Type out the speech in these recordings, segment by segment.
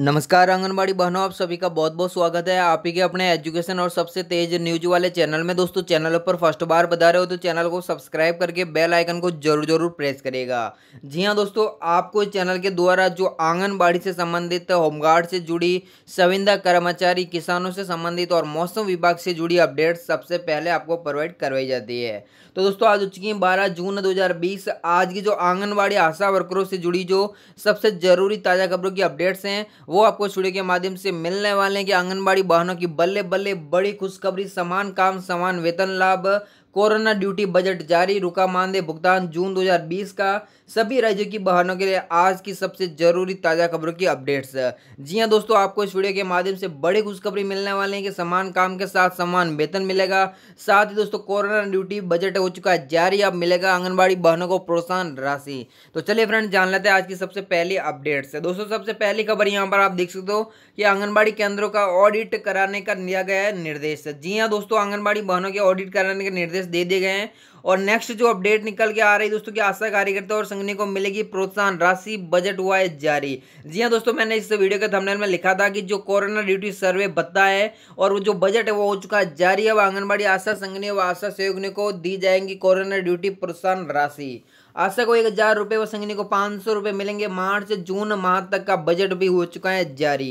नमस्कार आंगनबाड़ी बहनों आप सभी का बहुत बहुत स्वागत है आप ही के अपने एजुकेशन और सबसे तेज न्यूज वाले चैनल में दोस्तों चैनल पर फर्स्ट बार बता रहे हो तो चैनल को सब्सक्राइब करके बेल आइकन को जरूर जरूर प्रेस करेगा जी हां दोस्तों आपको इस चैनल के द्वारा जो आंगनबाड़ी से संबंधित होमगार्ड से जुड़ी संविंदा कर्मचारी किसानों से संबंधित और मौसम विभाग से जुड़ी अपडेट सबसे पहले आपको प्रोवाइड करवाई जाती है तो दोस्तों आज उचकी बारह जून दो आज की जो आंगनबाड़ी आशा वर्करों से जुड़ी जो सबसे जरूरी ताज़ा खबरों की अपडेट्स हैं वो आपको इस वीडियो के माध्यम से मिलने वाले हैं कि आंगनबाड़ी बहनों की बल्ले बल्ले बड़ी खुशखबरी समान काम समान वेतन लाभ कोरोना ड्यूटी बजट जारी रुका मानदेय भुगतान जून 2020 का सभी राज्यों की बहनों के लिए आज की सबसे जरूरी ताज़ा खबरों की अपडेट्स जी हाँ दोस्तों आपको इस वीडियो के माध्यम से बड़ी खुशखबरी मिलने वाले हैं कि समान काम के साथ समान वेतन मिलेगा साथ ही दोस्तों कोरोना ड्यूटी बजट हो चुका है जारी अब मिलेगा आंगनबाड़ी बहनों को प्रोत्साहन राशि तो चलिए फ्रेंड जान लेते हैं आज की सबसे पहली अपडेट्स दोस्तों सबसे पहली खबर यहाँ पर आप देख सकते हो कि आंगनबाड़ी केंद्रों का ऑडिट कराने का दिया गया है निर्देश जी हाँ दोस्तों आंगनबाड़ी बहनों के ऑडिट कराने के निर्देश नोटिस दे दिए गए हैं और नेक्स्ट जो अपडेट निकल के आ रही है दोस्तों की आशा कार्यकर्ता और संगनी को मिलेगी प्रोत्साहन राशि बजट हुआ है जारी जी हाँ दोस्तों मैंने इस वीडियो के थंबनेल में लिखा था कि जो कोरोना ड्यूटी सर्वे भत्ता है और वो जो बजट है वो हो चुका है जारी अब आंगनबाड़ी आशा संगनी व आशा सहयोगिनी को दी जाएंगी कोरोना ड्यूटी प्रोत्साहन राशि आशा को एक हज़ार रुपये व संगनी को पाँच सौ रुपये मिलेंगे मार्च जून माह तक का बजट भी हो चुका है जारी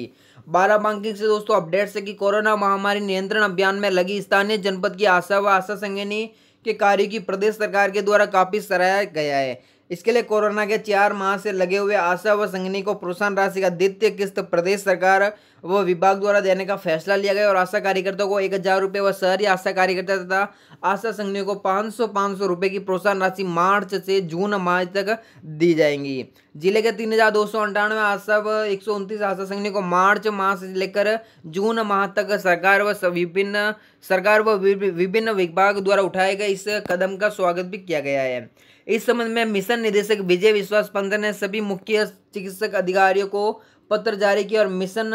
बारह बांकिंग से दोस्तों अपडेट्स है कि कोरोना महामारी नियंत्रण अभियान में लगी स्थानीय जनपद की आशा व आशा संगनी के कार्य की प्रदेश सरकार के द्वारा काफ़ी सराहा गया है इसके लिए कोरोना के चार माह से लगे हुए आशा व संगनी को प्रोत्साहन राशि का द्वितीय किस्त प्रदेश सरकार व विभाग द्वारा देने का फैसला लिया गया और आशा कार्यकर्ताओं को एक हजार रुपये व शहरी आशा कार्यकर्ता तथा आशा संगनी को पाँच सौ पाँच सौ रुपये की प्रोत्साहन राशि मार्च से जून माह तक दी जाएंगी जिले के तीन हजार दो सौ अंठानवे आशा व एक सौ उनतीस आशा संगनी को मार्च माह से लेकर जून माह तक सरकार व विभिन्न सरकार व विभिन्न विभाग द्वारा उठाए गए इस कदम का स्वागत भी किया गया है इस संबंध में मिशन निदेशक विजय विश्वास पंत ने सभी मुख्य चिकित्सक अधिकारियों को पत्र जारी किया और मिशन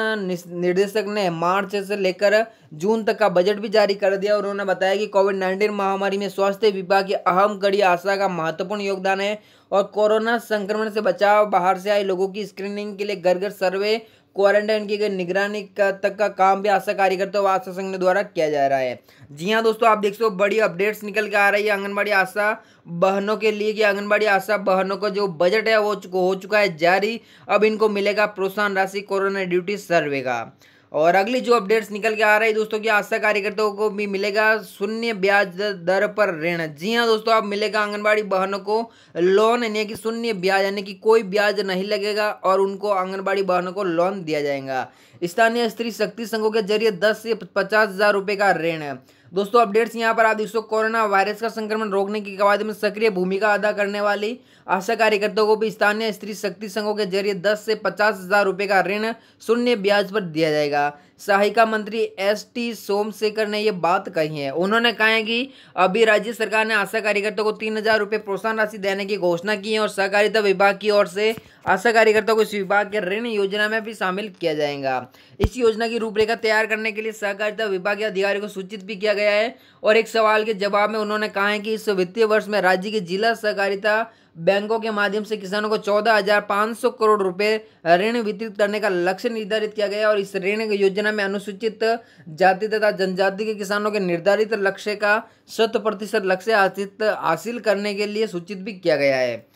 निर्देशक ने मार्च से लेकर जून तक का बजट भी जारी कर दिया और उन्होंने बताया कि कोविड नाइन्टीन महामारी में स्वास्थ्य विभाग की अहम कड़ी आशा का महत्वपूर्ण योगदान है और कोरोना संक्रमण से बचाव बाहर से आए लोगों की स्क्रीनिंग के लिए घर घर सर्वे क्वारंटाइन की निगरानी का तक का काम भी आशा कार्यकर्ता व आशा संघ द्वारा किया जा रहा है जी हाँ दोस्तों आप देख सो बड़ी अपडेट्स निकल के आ रही है आंगनबाड़ी आशा बहनों के लिए कि आंगनबाड़ी आशा बहनों का जो बजट है वो हो चुका है जारी अब इनको मिलेगा प्रोत्साहन राशि कोरोना ड्यूटी सर्वे का और अगली जो अपडेट्स निकल के आ रही है दोस्तों की आशा कार्यकर्ताओं को भी मिलेगा शून्य ब्याज दर पर ऋण जी हाँ दोस्तों आप मिलेगा आंगनबाड़ी बहनों को लोन यानी कि शून्य ब्याज यानी कि कोई ब्याज नहीं लगेगा और उनको आंगनबाड़ी बहनों को लोन दिया जाएगा स्थानीय स्त्री शक्ति संघों के जरिए दस से पचास हजार रुपये का ऋण दोस्तों अपडेट्स यहाँ पर आप देख सकते कोरोना वायरस का संक्रमण रोकने की कवायद में सक्रिय भूमिका अदा करने वाली आशा कार्यकर्ताओं को भी स्थानीय स्त्री शक्ति संघों के जरिए दस से पचास हजार रुपये का ऋण शून्य ब्याज पर दिया जाएगा सहायिका मंत्री एस टी सोमशेखर ने ये बात कही है उन्होंने कहा है कि अभी राज्य सरकार ने आशा कार्यकर्ताओं को तीन हज़ार रुपये प्रोत्साहन राशि देने की घोषणा की है और सहकारिता विभाग की ओर से आशा कार्यकर्ता को इस विभाग के ऋण योजना में भी शामिल किया जाएगा इस योजना की रूपरेखा तैयार करने के लिए सहकारिता विभाग के अधिकारी को सूचित भी किया गया है और एक सवाल के जवाब में उन्होंने कहा है कि इस वित्तीय वर्ष में राज्य के जिला सहकारिता बैंकों के माध्यम से किसानों को चौदह हजार पाँच सौ करोड़ रुपए ऋण वितरित करने का लक्ष्य निर्धारित किया गया और इस ऋण योजना में अनुसूचित जाति तथा जनजाति के किसानों के निर्धारित लक्ष्य का शत प्रतिशत लक्ष्य हासिल करने के लिए सूचित भी किया गया है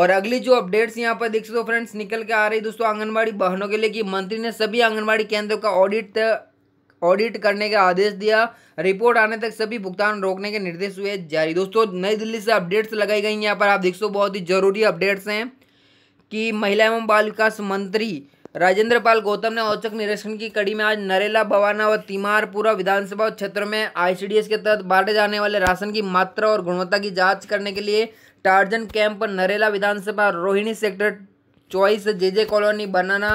और अगली जो अपडेट्स यहाँ पर देख सकते हो फ्रेंड्स निकल के आ रही दोस्तों आंगनबाड़ी बहनों के लिए कि मंत्री ने सभी आंगनबाड़ी केंद्रों का ऑडिट ऑडिट करने का आदेश दिया रिपोर्ट आने तक सभी भुगतान रोकने के निर्देश हुए जारी दोस्तों नई दिल्ली से अपडेट्स लगाई गई यहाँ पर आप देख सो बहुत ही जरूरी अपडेट्स हैं कि महिला एवं बाल विकास मंत्री राजेंद्र पाल गौतम ने औचक निरीक्षण की कड़ी में आज नरेला बवाना व तिमारपुरा विधानसभा क्षेत्र में आई के तहत बांटे जाने वाले राशन की मात्रा और गुणवत्ता की जांच करने के लिए टार्जन कैंप नरेला विधानसभा रोहिणी सेक्टर चौबीस जे जे कॉलोनी बनाना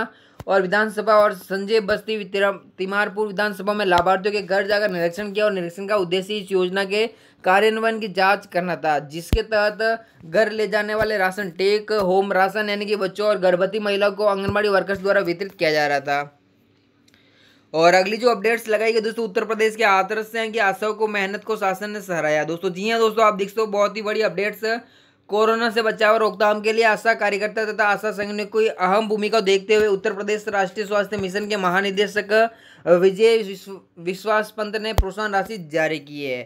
और विधानसभा और संजय बस्ती तिमारपुर विधानसभा में लाभार्थियों के घर जाकर निरीक्षण किया और निरीक्षण का उद्देश्य इस योजना के कार्यान्वयन की जांच करना था जिसके तहत घर ले जाने वाले राशन टेक होम राशन यानी कि बच्चों और गर्भवती महिलाओं को आंगनबाड़ी वर्कर्स द्वारा वितरित किया जा रहा था और अगली जो अपडेट्स लगाई गई दोस्तों उत्तर प्रदेश के आदर्श से हैं कि आशा को मेहनत को शासन ने सहराया दोस्तों जी हाँ दोस्तों आप देख हो बहुत ही बड़ी अपडेट्स कोरोना से बचाव और रोकथाम के लिए आशा कार्यकर्ता तथा आशा संघ की अहम भूमिका देखते हुए उत्तर प्रदेश राष्ट्रीय स्वास्थ्य मिशन के महानिदेशक विजय विश्वास पंत ने प्रोत्साहन राशि जारी की है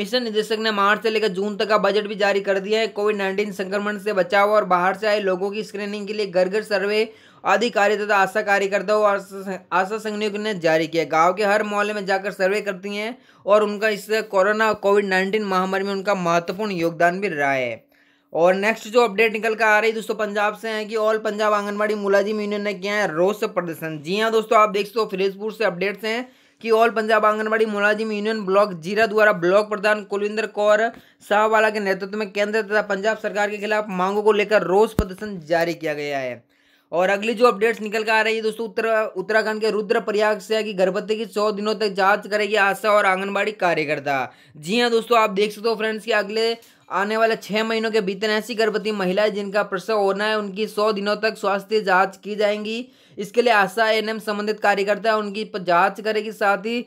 मिशन निदेशक ने मार्च से लेकर जून तक का बजट भी जारी कर दिया है कोविड नाइन्टीन संक्रमण से बचाव और बाहर से आए लोगों की स्क्रीनिंग के लिए घर घर सर्वे आदि कार्य तथा आशा कार्यकर्ताओं और आशा संघनियों ने जारी किया गांव के हर मोहल्ले में जाकर सर्वे करती हैं और उनका इस कोरोना कोविड नाइन्टीन महामारी में उनका महत्वपूर्ण योगदान भी रहा है और नेक्स्ट जो अपडेट निकल कर आ रही है दोस्तों पंजाब से है कि ऑल पंजाब आंगनबाड़ी मुलाजिम यूनियन ने किया है रोष प्रदर्शन जी हाँ दोस्तों आप देख सकते हो फिरोजपुर से अपडेट्स हैं कि ऑल पंजाब आंगनबाड़ी मुलाजिम यूनियन ब्लॉक जीरा द्वारा ब्लॉक प्रधान कुलविंदर कौर शाहवाला के नेतृत्व में केंद्र तथा पंजाब सरकार के खिलाफ मांगों को लेकर रोष प्रदर्शन जारी किया गया है और अगली जो अपडेट्स निकल के आ रही है दोस्तों उत्तर उत्तराखंड के रुद्रप्रयाग से है कि गर्भवती की सौ दिनों तक जांच करेगी आशा और आंगनबाड़ी कार्यकर्ता जी हाँ दोस्तों आप देख सकते हो फ्रेंड्स कि अगले आने वाले छः महीनों के भीतर ऐसी गर्भवती महिलाएं जिनका प्रसव होना है उनकी सौ दिनों तक स्वास्थ्य जाँच की जाएंगी इसके लिए आशा एन संबंधित कार्यकर्ता उनकी जाँच करेगी साथ ही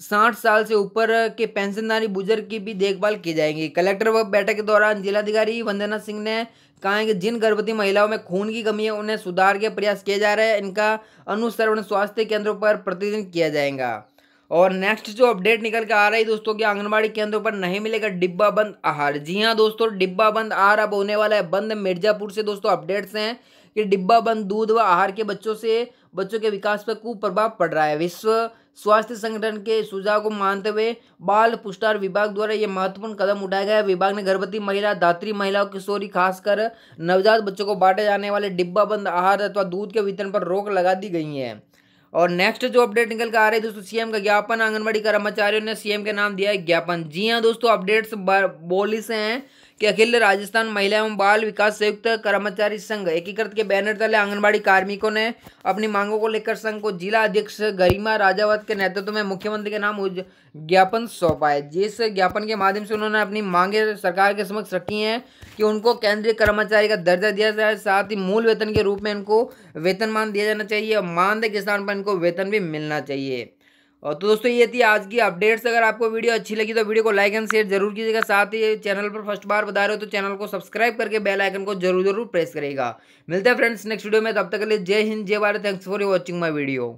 साठ साल से ऊपर के पेंशनधारी बुजुर्ग की भी देखभाल की जाएगी कलेक्टर व बैठक के दौरान जिलाधिकारी वंदना सिंह ने कहा है कि जिन गर्भवती महिलाओं में खून की कमी है उन्हें सुधार के प्रयास किए जा रहे हैं इनका अनुसरण स्वास्थ्य केंद्रों पर प्रतिदिन किया जाएगा और नेक्स्ट जो अपडेट निकल के आ रही है दोस्तों कि आंगनबाड़ी केंद्रों पर नहीं मिलेगा डिब्बा बंद आहार जी हाँ दोस्तों डिब्बा बंद आहार अब होने वाला है बंद मिर्जापुर से दोस्तों अपडेट्स हैं कि डिब्बा बंद दूध व आहार के बच्चों से बच्चों के विकास पर कुप्रभाव पड़ रहा है विश्व स्वास्थ्य संगठन के सुझाव को मानते हुए बाल पुष्टार विभाग द्वारा यह महत्वपूर्ण कदम उठाया गया विभाग ने गर्भवती महिला धात्री महिलाओं किशोरी खासकर नवजात बच्चों को बांटे जाने वाले डिब्बा बंद आहार अथवा दूध के वितरण पर रोक लगा दी गई है और नेक्स्ट जो अपडेट निकल कर आ रही है दोस्तों सीएम का ज्ञापन आंगनबाड़ी कर्मचारियों ने सीएम के नाम दिया है ज्ञापन जी हाँ दोस्तों अपडेट्स बोली से हैं कि अखिल राजस्थान महिला एवं बाल विकास संयुक्त कर्मचारी संघ एकीकृत के बैनर तले आंगनबाड़ी कार्मिकों ने अपनी मांगों को लेकर संघ को जिला अध्यक्ष गरिमा राजावत के नेतृत्व में मुख्यमंत्री के नाम ज्ञापन सौंपा है जिस ज्ञापन के माध्यम से उन्होंने अपनी मांगे सरकार के समक्ष रखी हैं कि उनको केंद्रीय कर्मचारी का दर्जा दिया जाए साथ ही मूल वेतन के रूप में इनको वेतनमान दिया जाना चाहिए और मानदेय के स्थान पर इनको वेतन भी मिलना चाहिए और तो दोस्तों ये थी आज की अपडेट्स अगर आपको वीडियो अच्छी लगी तो वीडियो को लाइक एंड शेयर जरूर कीजिएगा साथ ही चैनल पर फर्स्ट बार बता रहे हो तो चैनल को सब्सक्राइब करके बेल आइकन को जरूर जरूर प्रेस करेगा मिलते हैं फ्रेंड्स नेक्स्ट वीडियो में तब तक के लिए जय हिंद जय Bharat thanks for watching my video